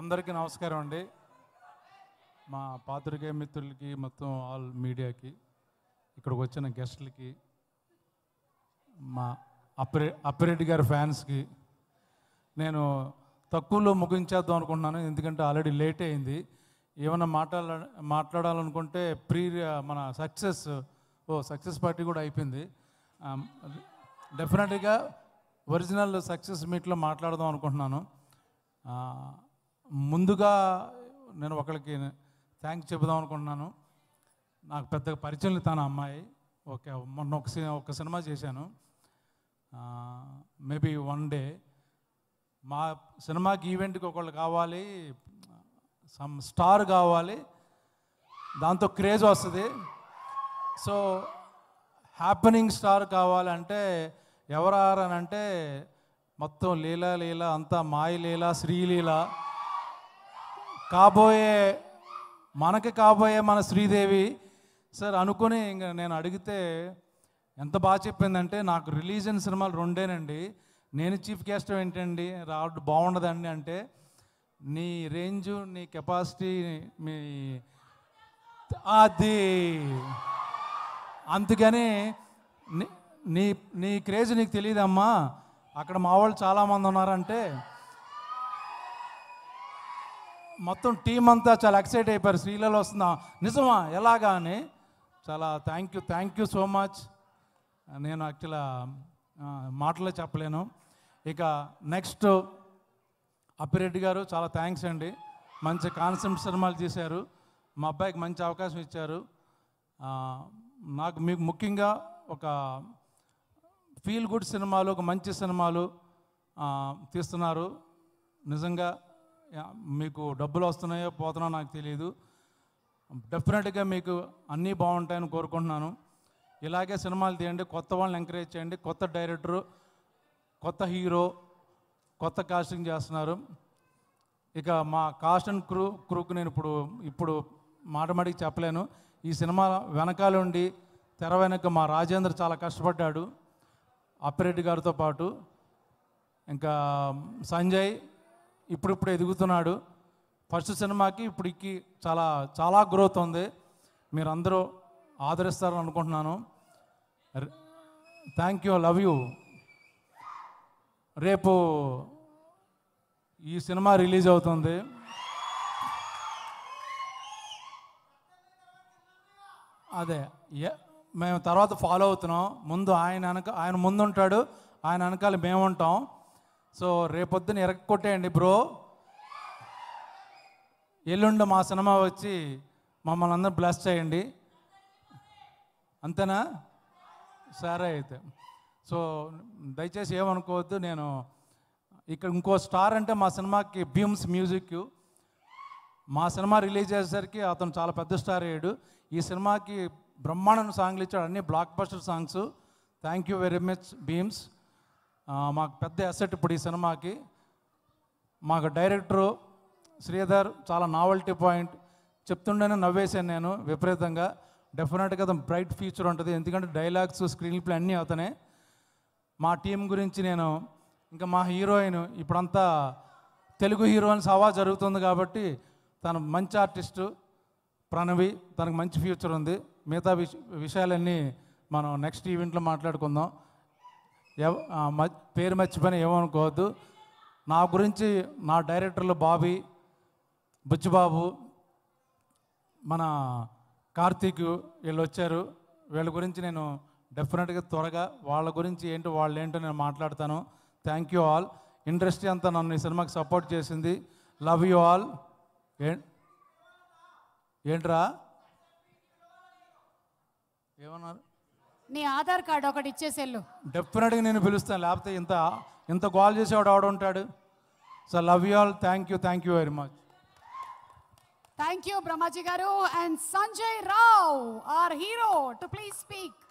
అందరికీ నమస్కారం అండి మా పాత్రికేయ మిత్రులకి మొత్తం ఆల్ మీడియాకి ఇక్కడికి వచ్చిన గెస్టులకి మా అప్పిరె అప్పరెడ్డి గారి ఫ్యాన్స్కి నేను తక్కువలో ముగించేద్దాం అనుకుంటున్నాను ఎందుకంటే ఆల్రెడీ లేట్ అయింది ఏమైనా మాట్లాడ మాట్లాడాలనుకుంటే ప్రీ మన సక్సెస్ ఓ సక్సెస్ పార్టీ కూడా అయిపోయింది డెఫినెట్గా ఒరిజినల్ సక్సెస్ మీట్లో మాట్లాడదాం అనుకుంటున్నాను ముందుగా నేను ఒకరికి థ్యాంక్స్ చెబుదాం అనుకుంటున్నాను నాకు పెద్ద పరిచయం తన అమ్మాయి ఓకే మొన్న ఒక ఒక సినిమా చేశాను మేబీ వన్ డే మా సినిమాకి ఈవెంట్కి ఒకళ్ళు కావాలి సమ్ స్టార్ కావాలి దాంతో క్రేజ్ వస్తుంది సో హ్యాపెనింగ్ స్టార్ కావాలంటే ఎవరారనంటే మొత్తం లీలా లీల అంతా మాయ లీల శ్రీలీల కాబోయే మనకి కాబోయే మన శ్రీదేవి సార్ అనుకుని ఇంక నేను అడిగితే ఎంత బాగా చెప్పిందంటే నాకు రిలీజన్ సినిమాలు రెండేనండి నేను చీఫ్ గెస్ట్ ఏంటండి రావడం బాగుండదండి అంటే నీ రేంజ్ నీ కెపాసిటీ మీ అది అందుకని నీ నీ క్రేజ్ నీకు తెలియదమ్మా అక్కడ మా వాళ్ళు చాలామంది ఉన్నారంటే మొత్తం టీం అంతా చాలా ఎక్సైట్ అయిపోయారు స్త్రీలలో వస్తున్నా నిజమా ఎలాగా అని చాలా thank you thank you so much నేను యాక్చువల్గా మాటలే చెప్పలేను ఇక నెక్స్ట్ అప్పిరెడ్డి గారు చాలా థ్యాంక్స్ అండి మంచి కాన్సెప్ట్ సినిమాలు తీశారు మా అబ్బాయికి మంచి అవకాశం ఇచ్చారు నాకు మీకు ముఖ్యంగా ఒక ఫీల్ గుడ్ సినిమాలు ఒక మంచి సినిమాలు తీస్తున్నారు నిజంగా మీకు డబ్బులు వస్తున్నాయో పోతున్నాయో నాకు తెలియదు డెఫినెట్గా మీకు అన్నీ బాగుంటాయని కోరుకుంటున్నాను ఇలాగే సినిమాలు తీయండి కొత్త వాళ్ళని ఎంకరేజ్ చేయండి కొత్త డైరెక్టరు కొత్త హీరో కొత్త కాస్టింగ్ చేస్తున్నారు ఇక మా కాస్ట్ అండ్ క్రూ క్రూకు నేను ఇప్పుడు ఇప్పుడు మాటికి చెప్పలేను ఈ సినిమా వెనకాల ఉండి తెర వెనక మా రాజేంద్ర చాలా కష్టపడ్డాడు అప్పిరెడ్డి గారితో పాటు ఇంకా సంజయ్ ఇప్పుడిప్పుడు ఎదుగుతున్నాడు ఫస్ట్ సినిమాకి ఇప్పటికి చాలా చాలా గ్రోత్ ఉంది మీరు అందరూ ఆదరిస్తారని అనుకుంటున్నాను థ్యాంక్ యూ లవ్ యూ రేపు ఈ సినిమా రిలీజ్ అవుతుంది అదే మేము తర్వాత ఫాలో అవుతున్నాం ముందు ఆయన వెనక ఆయన ముందు ఉంటాడు ఆయన వెనకాల మేము ఉంటాం సో రేపొద్దున ఎరగొట్టేయండి బ్రో ఎల్లుండి మా సినిమా వచ్చి మమ్మల్ని అందరూ బ్లాస్ చేయండి అంతేనా సరే అయితే సో దయచేసి ఏమనుకోవద్దు నేను ఇక్కడ ఇంకో స్టార్ అంటే మా సినిమాకి భీమ్స్ మ్యూజిక్ మా సినిమా రిలీజ్ చేసేసరికి అతను చాలా పెద్ద స్టార్ అయ్యాడు ఈ సినిమాకి బ్రహ్మాండం సాంగ్లు ఇచ్చాడు అన్ని blockbuster songs thank you very much Bheems మాకు పెద్ద అసెట్ ఇప్పుడు ఈ సినిమాకి మాకు డైరెక్టరు శ్రీధర్ చాలా నావల్టీ పాయింట్ చెప్తుండేనే నవ్వేశాను నేను విపరీతంగా డెఫినెట్గా అతను బ్రైట్ ఫ్యూచర్ ఉంటుంది ఎందుకంటే డైలాగ్స్ స్క్రీన్ ప్లే అన్నీ అతనే మా టీం గురించి నేను ఇంకా మా హీరోయిన్ ఇప్పుడంతా తెలుగు హీరోయిన్స్ సవా జరుగుతుంది కాబట్టి తను మంచి ఆర్టిస్టు ప్రణవి తనకు మంచి ఫ్యూచర్ ఉంది మిగతా విషయాలన్నీ మనం నెక్స్ట్ ఈవెంట్లో మాట్లాడుకుందాం పేరు మర్చిపోయిన ఏమనుకోవద్దు నా గురించి నా డైరెక్టర్లు బాబీ బుచ్చిబాబు మన కార్తీక్ వీళ్ళు వచ్చారు వీళ్ళ గురించి నేను డెఫినెట్గా త్వరగా వాళ్ళ గురించి ఏంటో వాళ్ళు ఏంటో నేను మాట్లాడతాను థ్యాంక్ యూ ఆల్ ఇండస్ట్రీ అంతా నన్ను ఈ సినిమాకి సపోర్ట్ చేసింది లవ్ యూ ఆల్ ఏంట్రా ఏమన్నారు నీ ఆధార్ కార్డు ఒకటి ఇచ్చేసేళ్ళు డెఫినెట్గా నేను పిలుస్తాను లేకపోతే ఇంత ఇంత కాల్ చేసేవాడు ఆడు ఉంటాడు so love you all thank you thank you very much thank you Brahmaji గారు and Sanjay Rao our hero to please speak